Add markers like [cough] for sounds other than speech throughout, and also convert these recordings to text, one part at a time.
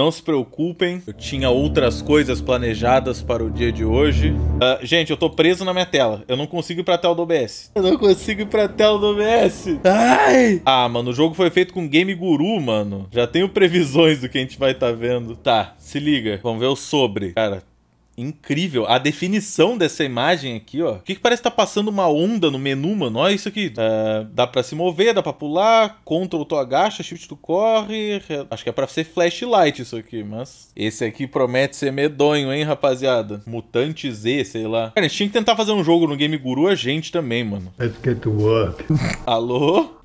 Não se preocupem, eu tinha outras coisas planejadas para o dia de hoje. Uh, gente, eu tô preso na minha tela. Eu não consigo ir pra tela do OBS. Eu não consigo ir pra tela do OBS. Ai! Ah, mano, o jogo foi feito com Game Guru, mano. Já tenho previsões do que a gente vai estar tá vendo. Tá, se liga. Vamos ver o sobre. Cara, incrível. A definição dessa imagem aqui, ó. O que, que parece estar tá passando uma onda no menu, mano? Olha isso aqui. É, dá pra se mover, dá pra pular. Ctrl tu agacha, Shift tu corre. Acho que é pra ser flashlight isso aqui, mas... Esse aqui promete ser medonho, hein, rapaziada? Mutante Z, sei lá. Cara, a gente tinha que tentar fazer um jogo no Game Guru a gente também, mano. Let's get to work. Alô?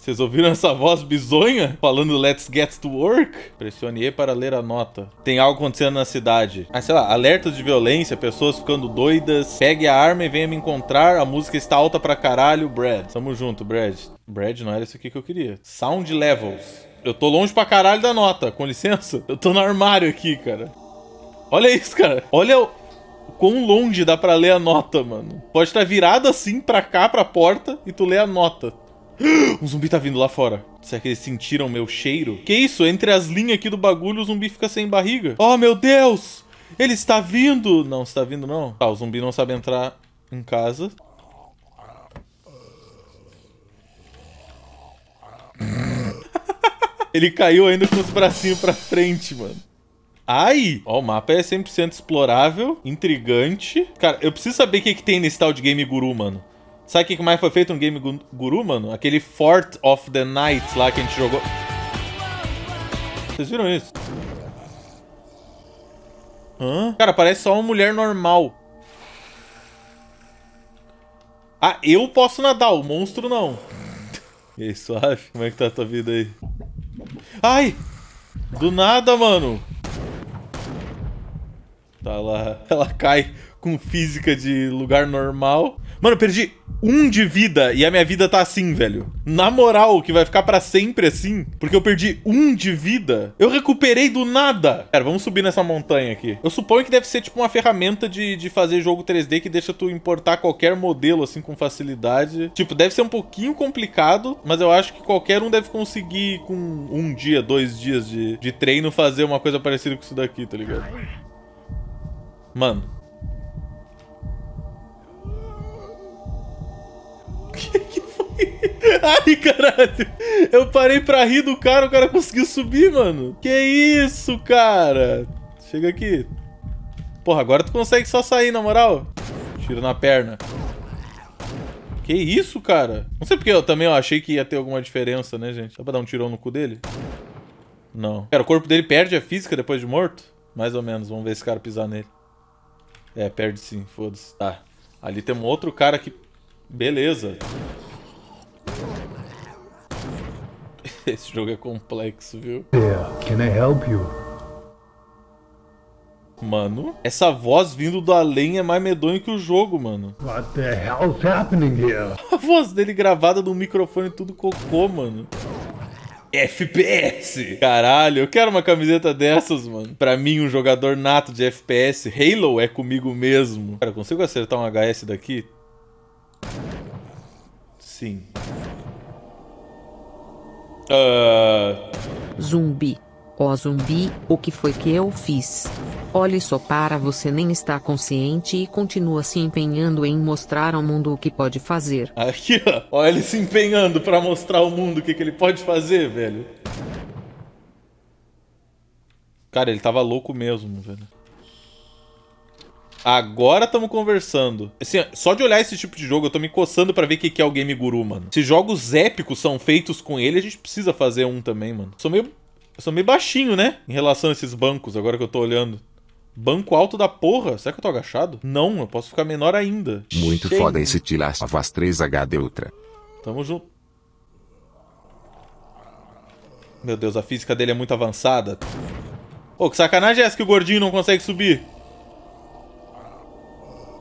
Vocês ouviram essa voz bizonha falando let's get to work? Pressione E para ler a nota. Tem algo acontecendo na cidade. Ah, sei lá, alertas de violência, pessoas ficando doidas. Pegue a arma e venha me encontrar. A música está alta pra caralho, Brad. Tamo junto, Brad. Brad, não era isso aqui que eu queria. Sound levels. Eu tô longe pra caralho da nota, com licença. Eu tô no armário aqui, cara. Olha isso, cara. Olha o quão longe dá pra ler a nota, mano. Pode estar tá virado assim pra cá, pra porta, e tu lê a nota. [gasps] Um zumbi tá vindo lá fora. Será que eles sentiram meu cheiro? Que isso? Entre as linhas aqui do bagulho, o zumbi fica sem barriga. Oh, meu Deus! Ele está vindo! Não, está vindo não. Tá, o zumbi não sabe entrar em casa. [laughs] Ele caiu ainda com os bracinhos pra frente, mano. Ai! Ó, o mapa é 100% explorável, intrigante. Cara, eu preciso saber o que, que tem nesse tal de Game Guru, mano. Sabe o que mais foi feito no Game Guru, mano? Aquele Fort of the Night lá que a gente jogou. Vocês viram isso? Hã? Cara, parece só uma mulher normal. Ah, eu posso nadar, o monstro não. [laughs] E aí, suave? Como é que tá a tua vida aí? Ai! Do nada, mano! Tá lá. [laughs] Ela cai com física de lugar normal. Mano, eu perdi um de vida e a minha vida tá assim, velho. Na moral, que vai ficar para sempre assim, porque eu perdi um de vida. Eu recuperei do nada. Cara, vamos subir nessa montanha aqui. Eu suponho que deve ser tipo uma ferramenta de, de fazer jogo 3D que deixa tu importar qualquer modelo assim com facilidade. Tipo, deve ser um pouquinho complicado, mas eu acho que qualquer um deve conseguir com um dia, dois dias de, de treino fazer uma coisa parecida com isso daqui, tá ligado? Mano, Ai, caralho. Eu parei pra rir do cara, o cara conseguiu subir, mano. Que isso, cara. Chega aqui. Porra, agora tu consegue só sair, na moral. Tiro na perna. Que isso, cara? Não sei porque eu também eu achei que ia ter alguma diferença, né, gente? Dá pra dar um tirão no cu dele? Não. Cara, o corpo dele perde a física depois de morto? Mais ou menos. Vamos ver esse cara pisar nele. É, perde sim. Foda-se. Tá. Ali um outro cara que... Beleza. [laughs] Esse jogo é complexo, viu? can I help you? Mano, essa voz vindo do além é mais medonha que o jogo, mano. What the hell's happening here? [laughs] A voz dele gravada no microfone tudo cocô, mano. FPS! Caralho, eu quero uma camiseta dessas, mano. Pra mim, um jogador nato de FPS, Halo é comigo mesmo. Cara, consigo acertar um HS daqui? Sim. Uh... Zumbi. Ó oh, zumbi, o que foi que eu fiz? Olhe só para você nem está consciente e continua se empenhando em mostrar ao mundo o que pode fazer. Aqui, ó. Olha ele se empenhando para mostrar ao mundo o que, que ele pode fazer, velho. Cara, ele tava louco mesmo, velho. Agora estamos conversando. Assim, só de olhar esse tipo de jogo, eu tô me coçando para ver o que, que é o Game Guru, mano. Se jogos épicos são feitos com ele, a gente precisa fazer um também, mano. Sou meio, sou meio baixinho, né? Em relação a esses bancos, agora que eu tô olhando. Banco alto da porra. Será que eu tô agachado? Não, eu posso ficar menor ainda. Muito Cheio. foda esse Tilas Avast 3 HD Ultra. Tamo junto. Meu Deus, a física dele é muito avançada. Pô, que sacanagem é essa que o gordinho não consegue subir?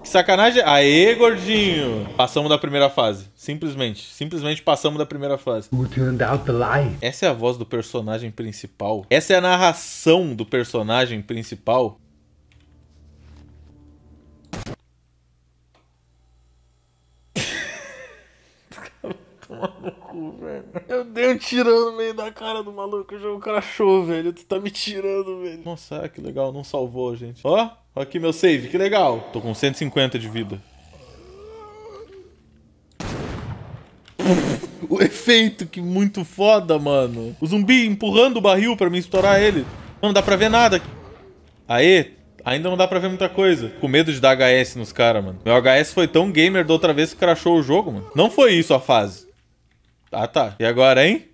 Que sacanagem. Aê, gordinho. Passamos da primeira fase. Simplesmente. Simplesmente passamos da primeira fase. Essa é a voz do personagem principal. Essa é a narração do personagem principal. [laughs] maluco, velho. Eu dei um tirando no meio da cara do maluco, o jogo crachou, velho. Tu tá me tirando, velho. Nossa, que legal, não salvou a gente. Ó, aqui meu save, que legal. Tô com 150 de vida. [laughs] o efeito que muito foda, mano. O zumbi empurrando o barril pra mim estourar ele. Não dá pra ver nada. Aê, ainda não dá pra ver muita coisa. Com medo de dar HS nos caras, mano. Meu HS foi tão gamer da outra vez que crashou o jogo, mano. Não foi isso a fase. Ah, tá. E agora, hein?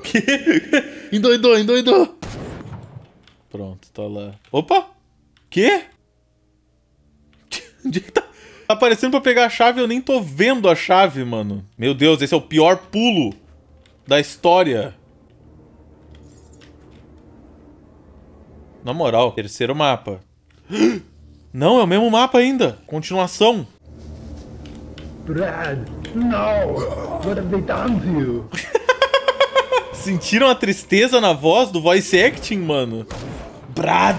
quê? [laughs] Endoidou, endoidou. Pronto, tá lá. Opa! Quê? [laughs] Onde que tá? tá? aparecendo pra pegar a chave, eu nem tô vendo a chave, mano. Meu Deus, esse é o pior pulo da história. Na moral, terceiro mapa. [gasps] Não, é o mesmo mapa ainda. Continuação. Brad, não. What have they done to you? Sentiram a tristeza na voz do voice acting, mano? Brad,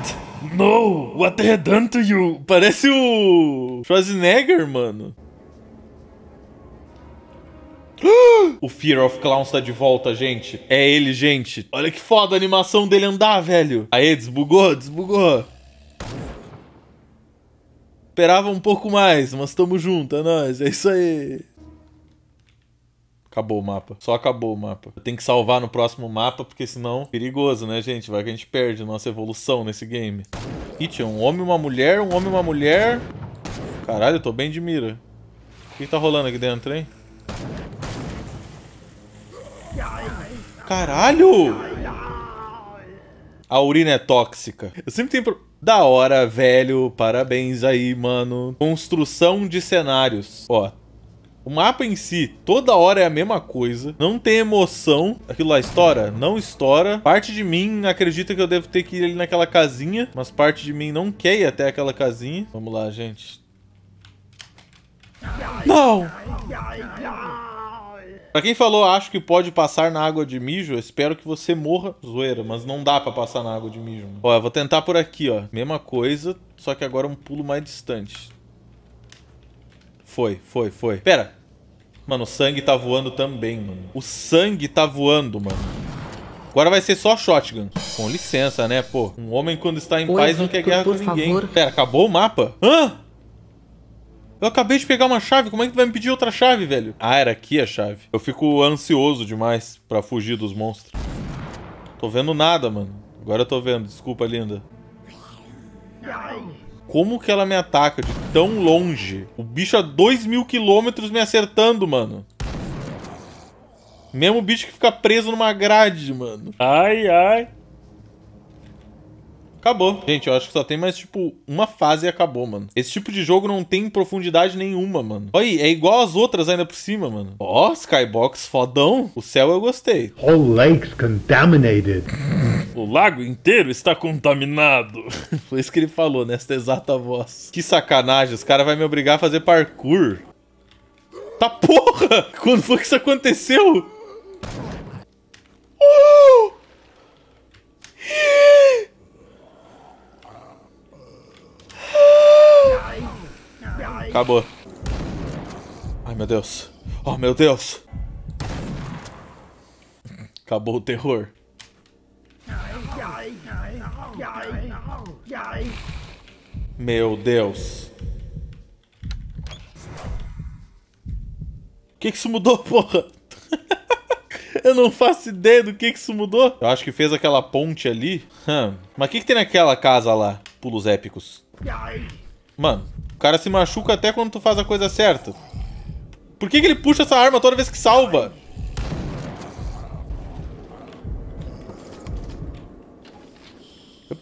no, what the done to you? Parece o Schwarzenegger, mano. [gasps] O Fear of Clowns tá de volta, gente. É ele, gente. Olha que foda a animação dele andar, velho. Aê, desbugou, desbugou. Esperava um pouco mais, mas tamo junto, é nóis. É isso aí. Acabou o mapa. Só acabou o mapa. Tem que salvar no próximo mapa, porque senão... Perigoso, né, gente? Vai que a gente perde a nossa evolução nesse game. Ih, tinha é um homem e uma mulher, um homem e uma mulher. Caralho, eu tô bem de mira. O que, tá rolando aqui dentro, hein? Caralho! A urina é tóxica. Eu sempre tenho... Pro... Da hora, velho. Parabéns aí, mano. Construção de cenários. Ó, o mapa em si, toda hora é a mesma coisa. Não tem emoção. Aquilo lá estoura? Não estoura. Parte de mim acredita que eu devo ter que ir ali naquela casinha. Mas parte de mim não quer ir até aquela casinha. Vamos lá, gente. Não! Pra quem falou, acho que pode passar na água de mijo, espero que você morra. Zoeira, mas não dá pra passar na água de mijo. Né? Ó, eu vou tentar por aqui, ó. Mesma coisa, só que agora um pulo mais distante. Foi, foi, foi. Pera. Mano, o sangue tá voando também, mano. O sangue tá voando, mano. Agora vai ser só shotgun. Com licença, né, pô? Um homem quando está em Oi, paz não quer guerra com ninguém. Favor. Pera, acabou o mapa? Hã? Eu acabei de pegar uma chave, como é que tu vai me pedir outra chave, velho? Ah, era aqui a chave. Eu fico ansioso demais pra fugir dos monstros. Tô vendo nada, mano. Agora eu tô vendo, desculpa, linda. Como que ela me ataca de tão longe? O bicho a 2 mil quilômetros me acertando, mano. Mesmo bicho que fica preso numa grade, mano. Ai, ai. Acabou. Gente, eu acho que só tem mais, tipo, uma fase e acabou, mano. Esse tipo de jogo não tem profundidade nenhuma, mano. Olha aí, é igual as outras ainda por cima, mano. Ó, oh, Skybox fodão. O céu eu gostei. All lakes contaminated. O lago inteiro está contaminado. [laughs] Foi isso que ele falou nesta né? exata voz. Que sacanagem, os caras vão me obrigar a fazer parkour. Tá porra! [laughs] Quando foi que isso aconteceu? Uh! Acabou. Ai, meu Deus. Oh, meu Deus. Acabou o terror. Meu Deus. O que que isso mudou, [laughs] porra? Eu não faço ideia do que que isso mudou. Eu acho que fez aquela ponte ali. Hum. Mas o que que tem naquela casa lá? Pulos épicos. Mano, o cara se machuca até quando tu faz a coisa certa. Por que que ele puxa essa arma toda vez que salva?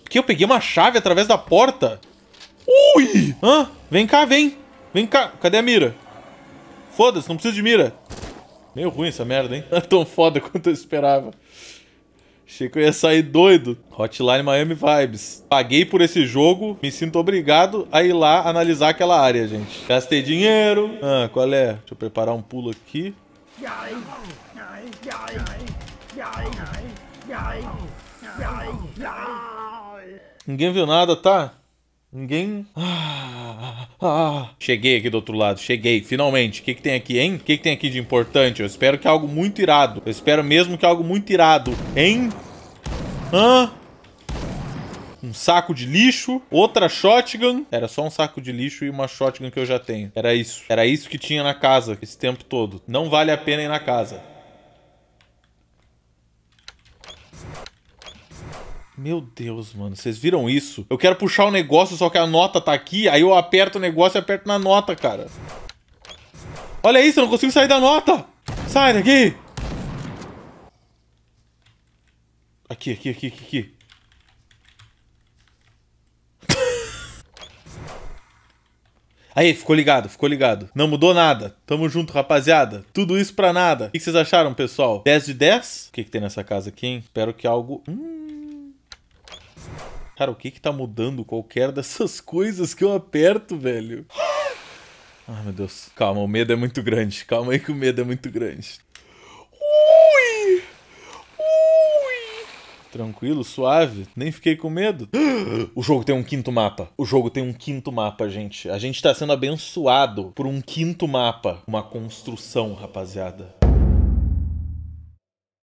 Que eu peguei uma chave através da porta? Ui! Hã? Vem cá, vem. Vem cá. Cadê a mira? Foda-se, não preciso de mira. Meio ruim essa merda, hein? Não [laughs] é tão foda quanto eu esperava. Achei que eu ia sair doido. Hotline Miami Vibes. Paguei por esse jogo, me sinto obrigado a ir lá analisar aquela área, gente. Gastei dinheiro. Ah, qual é? Deixa eu preparar um pulo aqui. Ninguém viu nada, tá? Ninguém. Ah, ah, ah. Cheguei aqui do outro lado, cheguei, finalmente. O que, que tem aqui, hein? O que, que tem aqui de importante? Eu espero que algo muito irado. Eu espero mesmo que algo muito irado, hein? Hã? Um saco de lixo, outra shotgun. Era só um saco de lixo e uma shotgun que eu já tenho. Era isso. Era isso que tinha na casa esse tempo todo. Não vale a pena ir na casa. Meu Deus, mano, vocês viram isso? Eu quero puxar o um negócio, só que a nota tá aqui, aí eu aperto o negócio e aperto na nota, cara. Olha isso, eu não consigo sair da nota! Sai daqui! Aqui, aqui, aqui, aqui, aqui. [laughs] Aí, ficou ligado, ficou ligado. Não mudou nada. Tamo junto, rapaziada. Tudo isso pra nada. O que vocês acharam, pessoal? 10 de 10? O que, que tem nessa casa aqui, hein? Espero que algo... Hum... Cara, o que que tá mudando qualquer [laughs] dessas coisas que eu aperto, velho? Ah, meu Deus. Calma, o medo é muito grande. Calma aí que o medo é muito grande. Ui! Ui! Tranquilo, suave. Nem fiquei com medo. [gasps] O jogo tem um quinto mapa. O jogo tem um quinto mapa, gente. A gente tá sendo abençoado por um quinto mapa. Uma construção, rapaziada.